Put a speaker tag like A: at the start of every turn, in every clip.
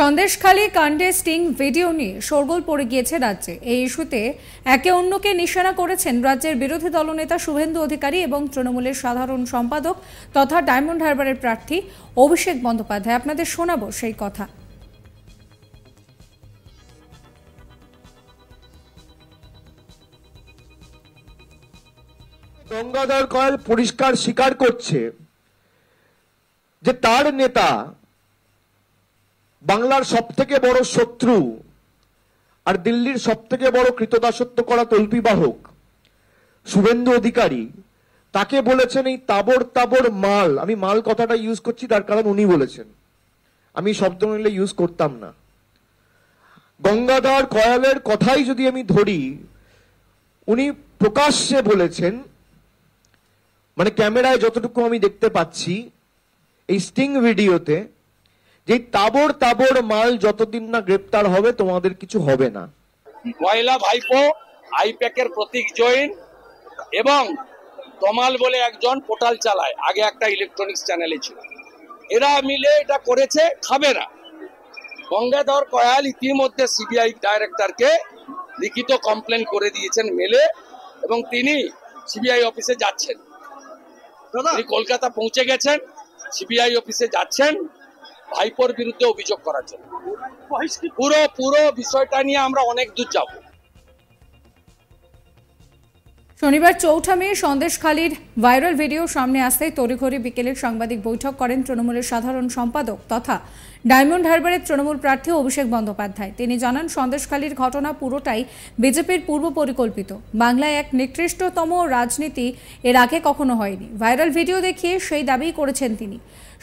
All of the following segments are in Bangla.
A: সন্দেশখালী কাণ্ডে স্টিং ভিডিও নিয়ে শোরগোল পড়ে গিয়েছে রাজ্যে এই ইস্যুতে একে অন্যকে নিশানা করেছেন রাজ্যের বিরোধী দলনেতা শুভেন্দু অধিকারী এবং তৃণমূলের সাধারণ সম্পাদক তথা ডায়মন্ড হারবারের প্রার্থী অভিষেক বন্দ্যোপাধ্যায় আপনাদের শোনাবো সেই
B: কথা গঙ্গাধর কয়াল পরিষ্কার স্বীকার করছে যে তার নেতা বাংলার সব থেকে বড় শত্রু আর দিল্লির সব থেকে বড় কৃতদাসত্ব করা তল্পি বাহক শুভেন্দু অধিকারী তাকে বলেছেন এই তাবর তাবর মাল আমি মাল কথাটা ইউজ করছি তার কারণ উনি বলেছেন আমি শব্দ নিলে ইউজ করতাম না গঙ্গাধর কয়ালের কথাই যদি আমি ধরি উনি প্রকাশ্যে বলেছেন মানে ক্যামেরায় যতটুকু আমি দেখতে পাচ্ছি এই স্টিং ভিডিওতে যে তাবর তাবর মাল যতদিন না গ্রেপ্তার হবে তোমাদের কিছু হবে না
C: ময়লা ভাইপো আইপ্যাকের প্রতীক জৈন এবং তমাল বলে একজন পোর্টাল চালায় আগে একটা ইলেকট্রনিক্স চ্যানেলে ছিল এরা মিলে এটা করেছে খাবে না গঙ্গাধর কয়াল ইতিমধ্যে সিবিআই ডাইরেক্টরকে লিখিত কমপ্লেন করে দিয়েছেন মেলে এবং তিনি সিবিআই অফিসে যাচ্ছেন কলকাতা পৌঁছে গেছেন সিবিআই অফিসে যাচ্ছেন ভাইপোর বিরুদ্ধে অভিযোগ করার জন্য পুরো পুরো বিষয়টা নিয়ে আমরা অনেক দূর যাব
A: শনিবার চৌঠা মে সন্দেশখালীর ভাইরাল ভিডিও সামনে আসতেই তড়িঘড়ি বিকেলের সাংবাদিক বৈঠক করেন তৃণমূলের সাধারণ সম্পাদক তথা ডায়মন্ড হারবারের তৃণমূল প্রার্থী অভিষেক বন্দ্যোপাধ্যায় তিনি জানান সন্দেশখালীর ঘটনা পুরোটাই বিজেপির পূর্ব পরিকল্পিত বাংলায় এক নিকৃষ্টতম রাজনীতি এর আগে কখনো হয়নি ভাইরাল ভিডিও দেখিয়ে সেই দাবি করেছেন তিনি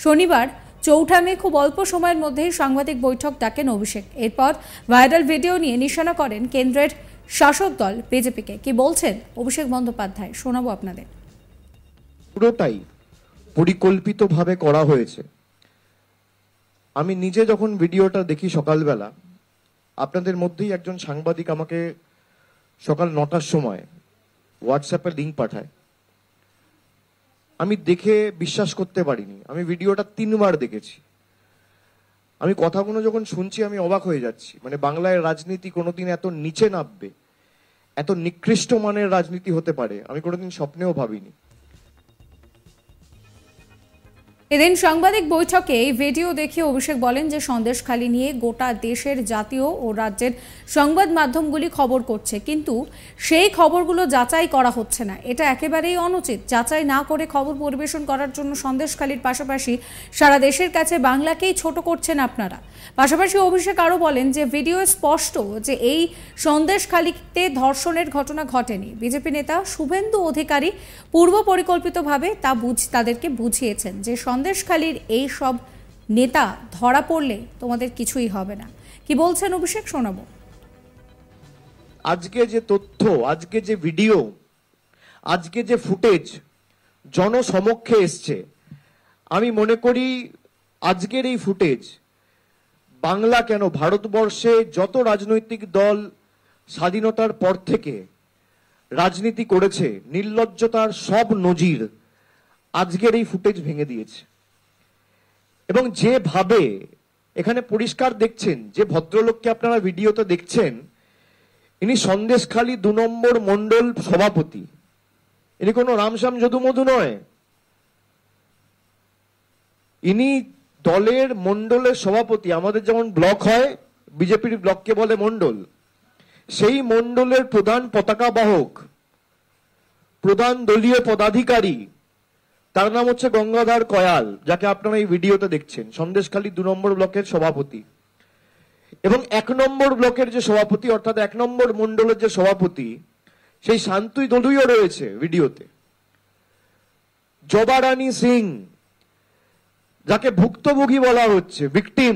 A: শনিবার চৌঠামে খুব অল্প সময়ের মধ্যেই সাংবাদিক বৈঠক ডাকেন অভিষেক এরপর ভাইরাল ভিডিও নিয়ে নিশানা করেন কেন্দ্রের শাসক দল বিজেপিকে কি বলছেন অভিষেক বন্দ্যোপাধ্যায় শোনাবো আপনাদের
B: পুরোটাই পরিকল্পিতভাবে করা হয়েছে আমি নিজে যখন ভিডিওটা দেখি সকালবেলা আপনাদের মধ্যেই একজন সাংবাদিক আমাকে সকাল নটার সময় হোয়াটসঅ্যাপে লিঙ্ক পাঠায় আমি দেখে বিশ্বাস করতে পারিনি আমি ভিডিওটা তিনবার দেখেছি আমি কথাগুলো যখন শুনছি আমি অবাক হয়ে যাচ্ছি মানে বাংলায় রাজনীতি কোনোদিন এত নিচে নামবে এত নিকৃষ্ট মানের রাজনীতি হতে পারে আমি কোনোদিন স্বপ্নেও ভাবিনি
A: এদিন সাংবাদিক বৈঠকে ভিডিও দেখে অভিষেক বলেন যে সন্দেশখালী নিয়ে গোটা দেশের জাতীয় ও রাজ্যের সংবাদ মাধ্যমগুলি খবর করছে কিন্তু সেই খবরগুলো যাচাই করা হচ্ছে না এটা একেবারেই অনুচিত যাচাই না করে খবর পরিবেশন করার জন্য সন্দেশখালীর পাশাপাশি সারা দেশের কাছে বাংলাকেই ছোট করছেন আপনারা পাশাপাশি অভিষেক আরও বলেন যে ভিডিও স্পষ্ট যে এই সন্দেশখালীতে ধর্ষণের ঘটনা ঘটেনি বিজেপি নেতা শুভেন্দু অধিকারী পূর্ব পরিকল্পিতভাবে তা বুঝ তাদেরকে বুঝিয়েছেন যে সন্দেশ সন্দেশখালীর এই সব নেতা ধরা পড়লে তোমাদের কিছুই হবে না কি বলছেন অভিষেক শোনাবো
B: আজকে যে তথ্য আজকে যে ভিডিও আজকে যে ফুটেজ জনসমক্ষে এসছে আমি মনে করি আজকের এই ফুটেজ বাংলা কেন ভারতবর্ষে যত রাজনৈতিক দল স্বাধীনতার পর থেকে রাজনীতি করেছে নির্লজ্জতার সব নজির আজকের এই ফুটেজ ভেঙে দিয়েছে এবং যেভাবে এখানে পরিষ্কার দেখছেন যে ভদ্রলোককে আপনারা ভিডিওতে দেখছেন ইনি সন্দেশখালী দু নম্বর মণ্ডল সভাপতি ইনি কোনো রামশ্যাম যদুমধু নয় ইনি দলের মণ্ডলের সভাপতি আমাদের যেমন ব্লক হয় বিজেপির ব্লককে বলে মণ্ডল সেই মন্ডলের প্রধান পতাকা বাহক প্রধান দলীয় পদাধিকারী তার নাম হচ্ছে গঙ্গাধর কয়াল যাকে আপনারা এই ভিডিওতে দেখছেন সন্দেশখালী দু নম্বর ব্লকের সভাপতি এবং এক নম্বর ব্লকের যে সভাপতি অর্থাৎ এক নম্বর মন্ডলের যে সভাপতি সেই শান্তুই দলুইও রয়েছে ভিডিওতে জবারানী সিং যাকে ভুক্তভোগী বলা হচ্ছে ভিকটিম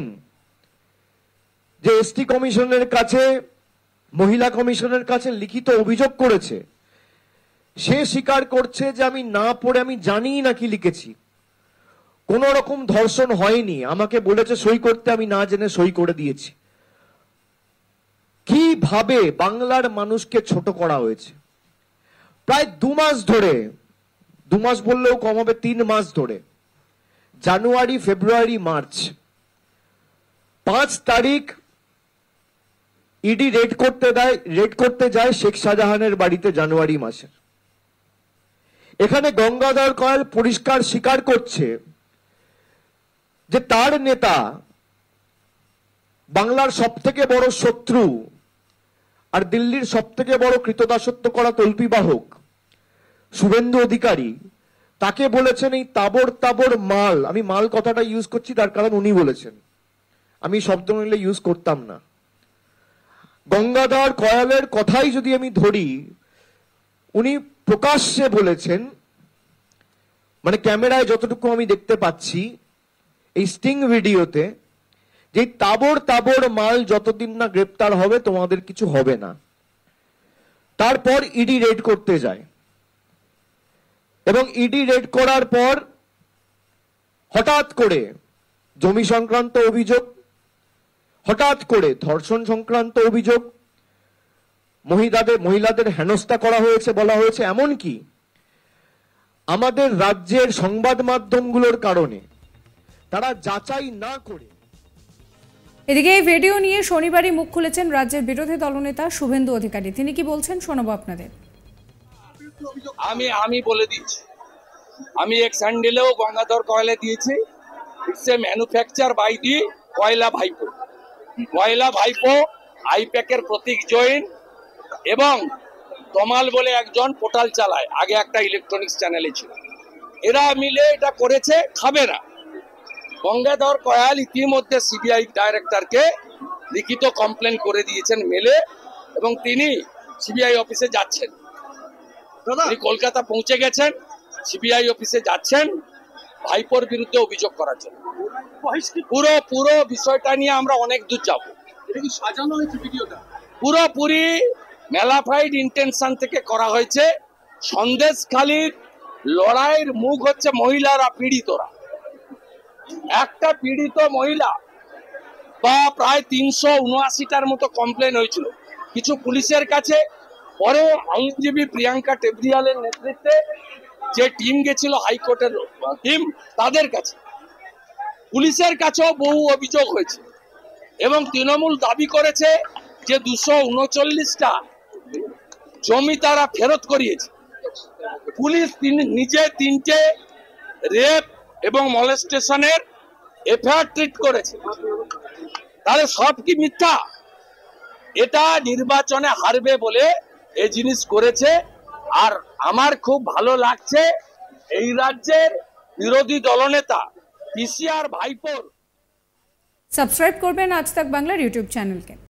B: যে এসটি কমিশনের কাছে মহিলা কমিশনের কাছে লিখিত অভিযোগ করেছে সে স্বীকার করছে যে আমি না পড়ে আমি জানি না কি লিখেছি কোন রকম ধর্ষণ হয়নি আমাকে বলেছে সই করতে আমি না জেনে সই করে দিয়েছি কিভাবে বাংলার মানুষকে ছোট করা হয়েছে প্রায় দু মাস ধরে দু মাস বললেও কম হবে তিন মাস ধরে জানুয়ারি ফেব্রুয়ারি মার্চ পাঁচ তারিখ ইডি রেড করতে দেয় রেড করতে যায় শেখ শাহজাহানের বাড়িতে জানুয়ারি মাসে এখানে গঙ্গাধর কয়াল পরিষ্কার স্বীকার করছে যে তার নেতা বাংলার সব থেকে বড় শত্রু আর দিল্লির সব থেকে বড় কৃতদাসত্ব করা তল্পিবাহক শুভেন্দু অধিকারী তাকে বলেছেন এই তাবর তাবর মাল আমি মাল কথাটা ইউজ করছি তার কারণ উনি বলেছেন আমি শব্দ নিলে ইউজ করতাম না গঙ্গাধর কয়ালের কথাই যদি আমি ধরি উনি প্রকাশ্যে বলেছেন মানে ক্যামেরায় যতটুকু আমি দেখতে পাচ্ছি এই স্টিং ভিডিওতে যে তাবর তাবর মাল যতদিন না গ্রেপ্তার হবে তোমাদের কিছু হবে না তারপর ইডি রেড করতে যায় এবং ইডি রেড করার পর হঠাৎ করে জমি সংক্রান্ত অভিযোগ হঠাৎ করে ধর্ষণ সংক্রান্ত অভিযোগ মহিলাদের মহিলাদের হেনস্থা করা হয়েছে বলা হয়েছে এমন কি আমাদের রাজ্যের সংবাদ মাধ্যমগুলোর কারণে
A: তারা যাচাই না করে এদিকে এই ভিডিও নিয়ে শনিবারই মুখ খুলেছেন রাজ্যের বিরোধী দলনেতা শুভেন্দু অধিকারী তিনি কি বলছেন শোনাবো আপনাদের
C: আমি আমি বলে দিচ্ছি আমি এক স্যান্ডেলেও গঙ্গাধর কয়লা দিয়েছি it's a manufacture by the কয়লা ভাইপো কয়লা ভাইপো আইপ্যাকের প্রতীক জয়েন্ট এবং তমাল বলে একজন পোর্টাল চালায় আগে একটা ইলেকট্রনিক্স চ্যানেলে ছিল এরা মিলে এটা করেছে খাবে না গঙ্গাধর কয়াল ইতিমধ্যে সিবিআই ডাইরেক্টরকে লিখিত কমপ্লেন করে দিয়েছেন মেলে এবং তিনি সিবিআই অফিসে যাচ্ছেন তিনি কলকাতা পৌঁছে গেছেন সিবিআই অফিসে যাচ্ছেন ভাইপোর বিরুদ্ধে অভিযোগ করার জন্য পুরো পুরো বিষয়টা নিয়ে আমরা অনেক দূর যাবো সাজানো হয়েছে ভিডিওটা পুরোপুরি মেলাফাইড ইন্টেনশন থেকে করা হয়েছে সন্দেশখালীর লড়াইয়ের মুখ হচ্ছে মহিলারা পীড়িতরা একটা পীড়িত মহিলা বা প্রায় তিনশো উনআশিটার মতো কমপ্লেন হয়েছিল কিছু পুলিশের কাছে পরে আইনজীবী প্রিয়াঙ্কা টেবরিয়ালের নেতৃত্বে যে টিম গেছিল হাইকোর্টের টিম তাদের কাছে পুলিশের কাছেও বহু অভিযোগ হয়েছে এবং তৃণমূল দাবি করেছে যে দুশো উনচল্লিশটা জমি তারা ফেরত করিয়েছে পুলিশ নিজে তিনটে রেপ এবং মলেস্টেশনের এফআইআর ট্রিট করেছে তাহলে সব কি মিথ্যা এটা নির্বাচনে হারবে বলে এই জিনিস করেছে আর আমার খুব ভালো লাগছে এই রাজ্যের বিরোধী দলনেতা পিসিআর ভাইপোর
A: সাবস্ক্রাইব করবেন আজ তাক বাংলার ইউটিউব চ্যানেলকে